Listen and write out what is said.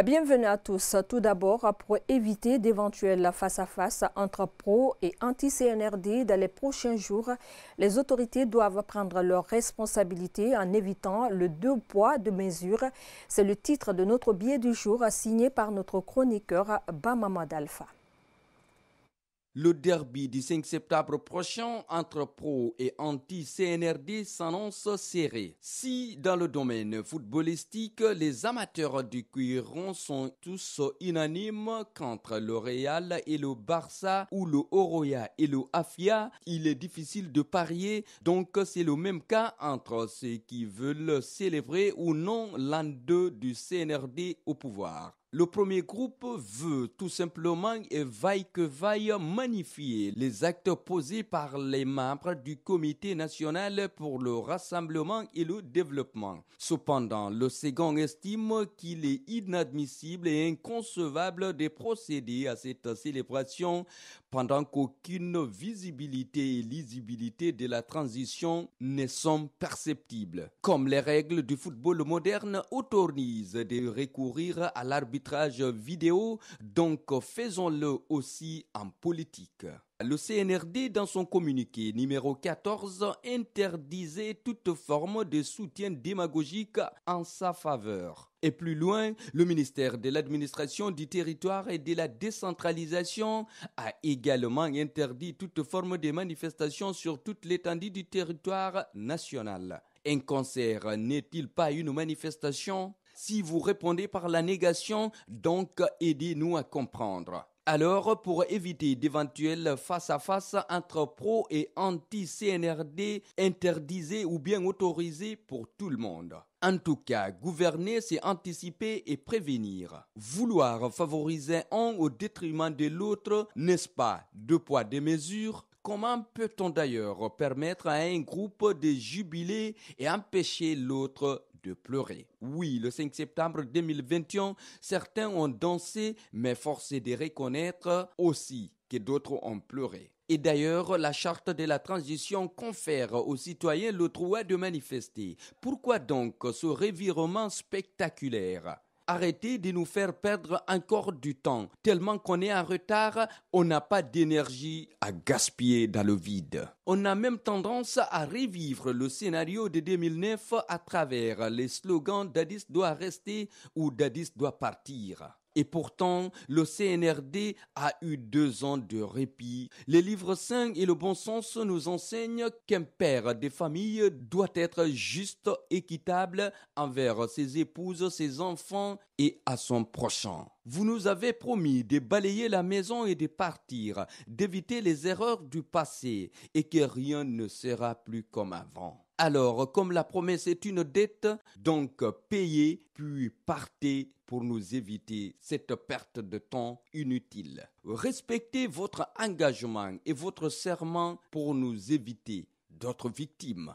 Eh Bienvenue à tous. Tout d'abord, pour éviter d'éventuels face-à-face entre pro et anti-CNRD dans les prochains jours, les autorités doivent prendre leurs responsabilités en évitant le deux poids, deux mesures. C'est le titre de notre billet du jour signé par notre chroniqueur Bamamad Alpha. Le derby du 5 septembre prochain entre pro et anti-CNRD s'annonce serré. Si dans le domaine footballistique, les amateurs du Cuiron sont tous unanimes contre le Real et le Barça ou le Oroya et le Afia, il est difficile de parier, donc c'est le même cas entre ceux qui veulent célébrer ou non l'an d'eux du CNRD au pouvoir. Le premier groupe veut tout simplement et vaille que vaille magnifier les actes posés par les membres du Comité national pour le rassemblement et le développement. Cependant, le second estime qu'il est inadmissible et inconcevable de procéder à cette célébration pendant qu'aucune visibilité et lisibilité de la transition ne sont perceptibles. Comme les règles du football moderne autorisent de recourir à l'arbitrage vidéo, donc faisons-le aussi en politique. Le CNRD, dans son communiqué numéro 14, interdisait toute forme de soutien démagogique en sa faveur. Et plus loin, le ministère de l'Administration du Territoire et de la Décentralisation a également interdit toute forme de manifestation sur toute l'étendue du territoire national. Un concert n'est-il pas une manifestation si vous répondez par la négation, donc aidez-nous à comprendre. Alors, pour éviter d'éventuels face-à-face entre pro et anti-CNRD, interdisez ou bien autorisez pour tout le monde. En tout cas, gouverner, c'est anticiper et prévenir. Vouloir favoriser un au détriment de l'autre, n'est-ce pas Deux poids, deux mesures Comment peut-on d'ailleurs permettre à un groupe de jubiler et empêcher l'autre pleurer. Oui, le 5 septembre 2021, certains ont dansé, mais forcé de reconnaître aussi que d'autres ont pleuré. Et d'ailleurs, la charte de la transition confère aux citoyens le droit de manifester. Pourquoi donc ce revirement spectaculaire Arrêtez de nous faire perdre encore du temps. Tellement qu'on est en retard, on n'a pas d'énergie à gaspiller dans le vide. On a même tendance à revivre le scénario de 2009 à travers les slogans Dadis doit rester ou Dadis doit partir. Et pourtant, le CNRD a eu deux ans de répit. Les livres saints et le bon sens nous enseignent qu'un père de famille doit être juste, équitable envers ses épouses, ses enfants et à son prochain. Vous nous avez promis de balayer la maison et de partir, d'éviter les erreurs du passé et que rien ne sera plus comme avant. Alors, comme la promesse est une dette, donc payez puis partez pour nous éviter cette perte de temps inutile. Respectez votre engagement et votre serment pour nous éviter d'autres victimes.